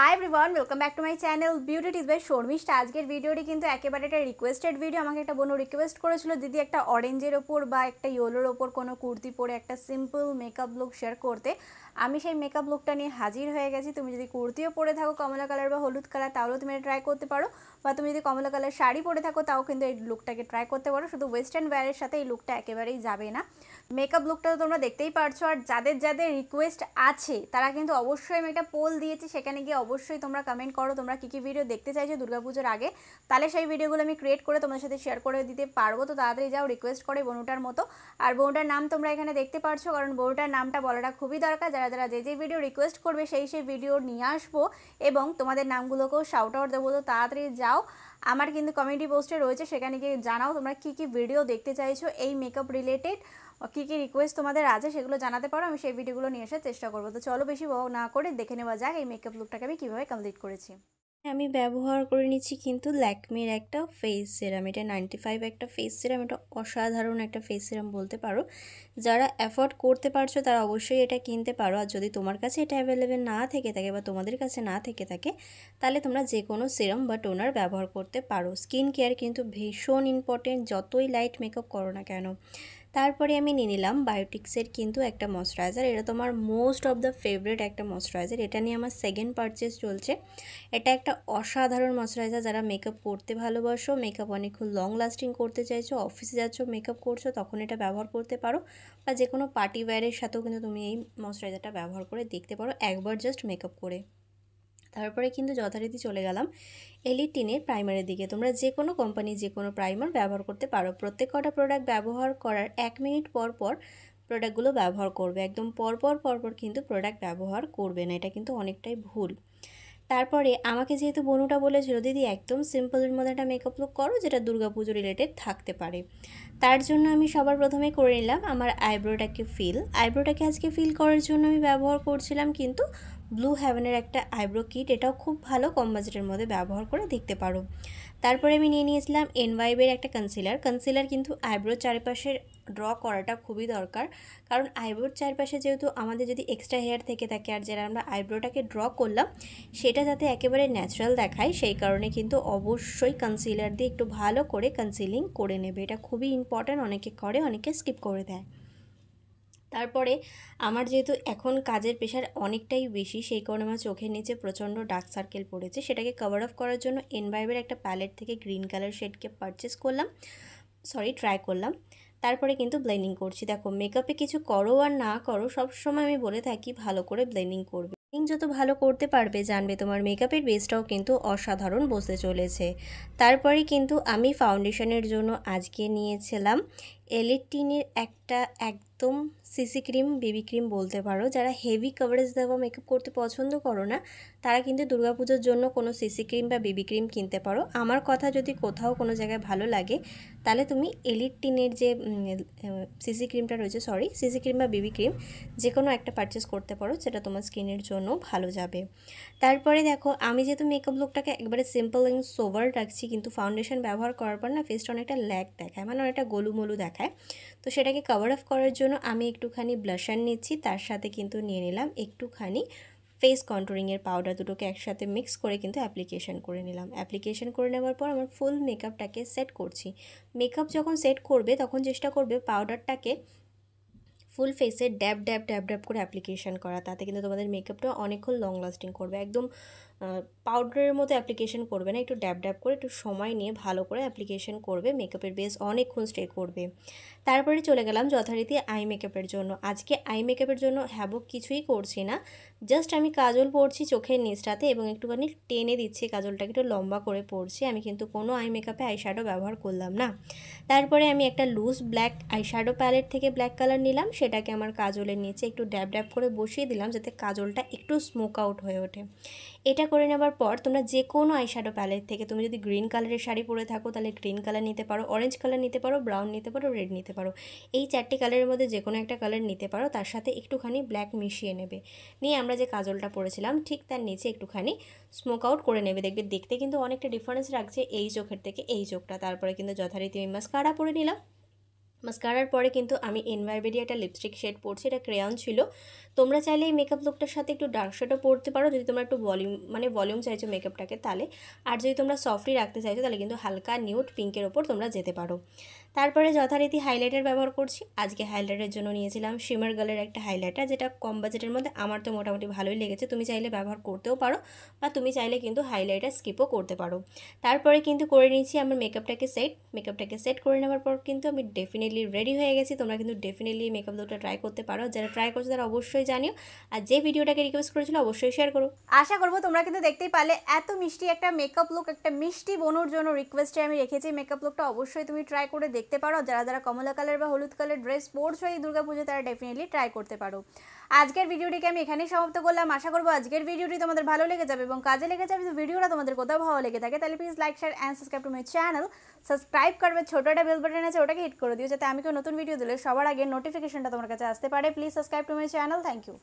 high everyone welcome back to my channel beauty tease by Sharmistha আজকের ভিডিওটি কিন্তু একেবারে একটা রিকোয়েস্টেড ভিডিও আমাকে একটা বোনও রিকোয়েস্ট করেছিল দিদি একটা অরেঞ্জের ওপর বা একটা ইয়েলোর ওপর কোনো কুর্তি পরে একটা সিম্পল মেকআপ লুক শেয়ার করতে আমি সেই মেকআপ লুকটা নিয়ে হাজির হয়ে গেছি তুমি যদি কুর্তিও পরে থাকো কমলা কালার বা হলুদ কালার তাহলেও তুমি ট্রাই করতে পারো বা তুমি যদি কমলা কালার শাড়ি পরে থাকো তাও কিন্তু এই লুকটাকে ট্রাই করতে পারো শুধু ওয়েস্টার্ন ওয়্যারের সাথে এই লুকটা একেবারেই যাবে না মেকআপ লুকটা তো তোমরা দেখতেই পারছো আর যাদের যাদের রিকোয়েস্ট আছে তারা কিন্তু অবশ্যই আমি একটা পোল দিয়েছি সেখানে গিয়ে অবশ্যই তোমরা কমেন্ট করো তোমরা কী কী ভিডিও দেখতে চাইছো দুর্গাপুজোর আগে তাহলে সেই ভিডিওগুলো আমি ক্রিয়েট করে তোমাদের সাথে শেয়ার করে দিতে পারবো তো তাড়াতাড়ি যাও রিকোয়েস্ট করে বনুটার মতো আর বনুটার নাম তোমরা এখানে দেখতে পারছো কারণ বনুটার নামটা বলাটা খুবই দরকার যারা যারা যে যে ভিডিও রিকোয়েস্ট করবে সেই সেই ভিডিও নিয়ে আসবো এবং তোমাদের নামগুলোকেও শাউট আউট দেবো তো তাড়াতাড়ি যাও দাও আমার কিন্তু কমেডি পোস্টে রয়েছে সেখানে গিয়ে জানাও তোমরা কি কি ভিডিও দেখতে চাইছো এই মেকআপ রিলেটেড কী কী রিকোয়েস্ট তোমাদের আছে সেগুলো জানাতে পারো আমি সেই ভিডিওগুলো নিয়ে আসার চেষ্টা করবো তো চলো বেশি না করে দেখে নেওয়া যাক এই মেকআপ লুকটাকে আমি কীভাবে কমপ্লিট করেছি আমি ব্যবহার করে নিচ্ছি কিন্তু ল্যাকমির একটা ফেস সিরাম এটা নাইনটি ফাইভ একটা ফেস সিরাম এটা অসাধারণ একটা ফেস সিরাম বলতে পারো যারা অ্যাফোর্ড করতে পারছো তারা অবশ্যই এটা কিনতে পারো আর যদি তোমার কাছে এটা অ্যাভেলেবেল না থেকে থাকে বা তোমাদের কাছে না থেকে থাকে তাহলে তোমরা যে কোনো সিরাম বা টোনার ব্যবহার করতে পারো স্কিন কেয়ার কিন্তু ভীষণ ইম্পর্টেন্ট যতই লাইট মেকআপ করো না কেন তারপরে আমি নিয়ে নিলাম বায়োটিক্সের কিন্তু একটা ময়শ্চারাইজার এটা তো আমার মোস্ট অফ দ্য ফেভারিট একটা ময়শ্চারাইজার এটা নিয়ে আমার সেকেন্ড পারচেস চলছে এটা একটা অসাধারণ ময়শ্চারাইজার যারা মেকআপ করতে ভালোবাসো মেকআপ অনেকক্ষণ লং লাস্টিং করতে চাইছো অফিসে যাচ্ছ মেকআপ করছো তখন এটা ব্যবহার করতে পারো বা যে কোনো পার্টি ওয়্যারের সাথেও কিন্তু তুমি এই ময়শ্চারাইজারটা ব্যবহার করে দেখতে পারো একবার জাস্ট মেকআপ করে তারপরে কিন্তু যথারীতি চলে গেলাম এলিটিনের প্রাইমারের দিকে তোমরা যে কোনো কোম্পানি যে কোনো প্রাইমার ব্যবহার করতে পারো প্রত্যেক কটা প্রোডাক্ট ব্যবহার করার এক মিনিট পর পর প্রোডাক্টগুলো ব্যবহার করবে একদম পরপর পরপর কিন্তু প্রোডাক্ট ব্যবহার করবে না এটা কিন্তু অনেকটাই ভুল তারপরে আমাকে যেহেতু বনুটা বলেছিল দিদি একদম সিম্পলের মধ্যে একটা মেকআপ লুক করো যেটা দুর্গাপুজো রিলেটেড থাকতে পারে তার জন্য আমি সবার প্রথমে করে নিলাম আমার আইব্রোটাকে ফিল আইব্রোটাকে আজকে ফিল করার জন্য আমি ব্যবহার করছিলাম কিন্তু ব্লু হ্যাভেনের একটা আইব্রো কিট এটাও খুব ভালো কম বাজেটের মধ্যে ব্যবহার করে দেখতে পারো তারপরে আমি নিয়ে নিয়েছিলাম এনভাইবের একটা কনসিলার কনসিলার কিন্তু আইব্রো চারিপাশের ড্র করাটা খুবই দরকার কারণ আইব্রোর চারপাশে যেহেতু আমাদের যদি এক্সট্রা হেয়ার থেকে থাকে আর যারা আমরা আইব্রোটাকে ড্র করলাম সেটা যাতে একেবারে ন্যাচারাল দেখায় সেই কারণে কিন্তু অবশ্যই কনসিলার দিয়ে একটু ভালো করে কনসিলিং করে নেবে এটা খুবই ইম্পর্ট্যান্ট অনেকে করে অনেকে স্কিপ করে দেয় তারপরে আমার যেহেতু এখন কাজের প্রেশার অনেকটাই বেশি সেই কারণে আমার চোখের নিচে প্রচণ্ড ডার্ক সার্কেল পড়েছে সেটাকে কভার অফ করার জন্য এনভাইবের একটা প্যালেট থেকে গ্রিন কালার শেডকে পারচেস করলাম সরি ট্রাই করলাম তারপরে কিন্তু ব্লেন্ডিং করছি দেখো মেকআপে কিছু করো আর না করো সবসময় আমি বলে থাকি ভালো করে ব্লেন্ডিং করবে ব্লেন্ডিং যত ভালো করতে পারবে জানবে তোমার মেকআপের বেসটাও কিন্তু অসাধারণ বসে চলেছে তারপরে কিন্তু আমি ফাউন্ডেশনের জন্য আজকে নিয়েছিলাম এলিটিনের একটা এক একদম সিসি ক্রিম বেবি ক্রিম বলতে পারো যারা হেভি কভারেজ দেওয়া মেকআপ করতে পছন্দ করো না তারা কিন্তু দুর্গাপুজোর জন্য কোনো সিসি ক্রিম বা বেবি ক্রিম কিনতে পারো আমার কথা যদি কোথাও কোনো জায়গায় ভালো লাগে তাহলে তুমি এলিট টিনের যে সিসি ক্রিমটা রয়েছে সরি সিসি ক্রিম বা বেবি ক্রিম যে কোনো একটা পারচেস করতে পারো সেটা তোমার স্কিনের জন্য ভালো যাবে তারপরে দেখো আমি যেহেতু মেকআপ লুকটাকে একবারে সিম্পল এবং সোভার রাখছি কিন্তু ফাউন্ডেশন ব্যবহার করার পর না ফেসটা অনেকটা ল্যাক দেখায় মানে অনেকটা গোলুমলু দেখায় তো সেটাকে কভার আপ করার জন্য জন্য আমি একটুখানি ব্লাশার নিচ্ছি তার সাথে কিন্তু নিয়ে নিলাম একটুখানি ফেস কন্ট্রোলিংয়ের পাউডার দুটোকে একসাথে মিক্স করে কিন্তু অ্যাপ্লিকেশান করে নিলাম অ্যাপ্লিকেশান করে নেওয়ার পর আমার ফুল মেকআপটাকে সেট করছি মেকআপ যখন সেট করবে তখন চেষ্টা করবে পাউডারটাকে ফুল ফেসে ড্যাব ড্যাব ড্যাব ড্যাব করে অ্যাপ্লিকেশান করা তাতে কিন্তু তোমাদের মেকআপটা অনেকক্ষণ লং লাস্টিং করবে একদম পাউডারের মতো অ্যাপ্লিকেশন করবে না একটু ড্যাব ড্যাব করে একটু সময় নিয়ে ভালো করে অ্যাপ্লিকেশন করবে মেকআপের বেস অনেকক্ষণ স্টে করবে তারপরে চলে গেলাম যথারীতি আই মেকআপের জন্য আজকে আই মেকআপের জন্য হ্যাবক কিছুই করছি না জাস্ট আমি কাজল পরছি চোখের নিচটাতে এবং একটুখানি টেনে দিচ্ছি কাজলটাকে একটু লম্বা করে পরছি আমি কিন্তু কোনো আই মেকআপে আই শ্যাডো ব্যবহার করলাম না তারপরে আমি একটা loose black eye shadow palette থেকে ব্ল্যাক কালার নিলাম সেটাকে আমার কাজলের নিচে একটু ড্যাব ড্যাব করে বসিয়ে দিলাম যাতে কাজলটা একটু স্মোক আউট হয়ে ওঠে এটা করে নেবার পর তোমরা যে কোনো আইশ্যাডো প্যালেট থেকে তুমি যদি গ্রিন কালারের শাড়ি পরে থাকো তাহলে গ্রিন কালার নিতে পারো অরেঞ্জ কালার নিতে পারো ব্রাউন নিতে পারো রেড নিতে পারো এই চারটি কালারের মধ্যে যে কোনো একটা কালার নিতে পারো তার সাথে একটুখানি ব্ল্যাক মিশিয়ে নেবে নিয়ে আমরা যে কাজলটা পরেছিলাম ঠিক তার নিচে একটুখানি স্মোক আউট করে নেবে দেখবে দেখতে কিন্তু অনেকটা ডিফারেন্স রাখছে এই চোখের থেকে এই চোখটা তারপরে কিন্তু যথারীতি মাস কাড়া পরে নিলাম মাস্কারার পরে কিন্তু আমি এনভারবেরিয়া একটা লিপস্টিক শেড পরছি এটা ক্রেয়ন ছিল তোমরা চাইলে এই মেকআপ লুকটার সাথে একটু ডার্ক শেডও পরতে পারো যদি তোমরা একটু ভলিউম মানে ভলিউম চাইছো মেকআপটাকে তাহলে আর যদি তোমরা সফটলি রাখতে চাইছো তাহলে কিন্তু হালকা নিউড পিঙ্কের ওপর তোমরা যেতে পারো তারপরে যথারীতি হাইলাইটার ব্যবহার করছি আজকে হাইলাইটারের জন্য নিয়েছিলাম শিমার গালের একটা হাইলাইটার যেটা কম বাজেটের মধ্যে আমার তো মোটামুটি ভালোই লেগেছে তুমি চাইলে ব্যবহার করতেও পারো বা তুমি চাইলে কিন্তু হাইলাইটার স্কিপও করতে পারো তারপরে কিন্তু করে নিয়েছি আমার মেকআপটাকে সেট মেকআপটাকে সেট করে নেওয়ার পর কিন্তু আমি ডেফিনেট ডেফিনেটলি রেডি হয়ে গেছি তোমরা কিন্তু ডেফিনেটলি মেকআপ দুটো ট্রাই করতে পারো যারা ট্রাই করছো তারা অবশ্যই জানিও আর যে ভিডিওটাকে রিকোয়েস্ট করেছিল অবশ্যই শেয়ার করো আশা করবো তোমরা কিন্তু দেখতেই পারলে এত মিষ্টি একটা মেকআপ লুক একটা মিষ্টি বোনোর জন্য রিকোয়েস্টে আমি রেখেছি মেকআপ লুকটা অবশ্যই তুমি ট্রাই করে দেখতে পারো যারা যারা কমলা কালার বা হলুদ কালার ড্রেস পরছো এই দুর্গাপুজো তারা ডেফিনেটলি ট্রাই করতে পারো আজকের ভিডিওটিকে আমি এখানেই সমাপ্ত করলাম আশা করবো আজকের ভিডিওটি তোমাদের ভালো লেগে যাবে এবং কাজে লেগে যাবে ভিডিওটা তোমাদের কোথাও ভালো লেগে থাকে তাহলে please like share and subscribe to my channel subscribe করবে ছোটো একটা বেল বাটন আছে ওটাকে হিট করে দিও যাতে আমি কেউ নতুন ভিডিও দিলে সবার আগে নোটিফিকেশনটা তোমার কাছে আসতে পারে please subscribe to my channel thank you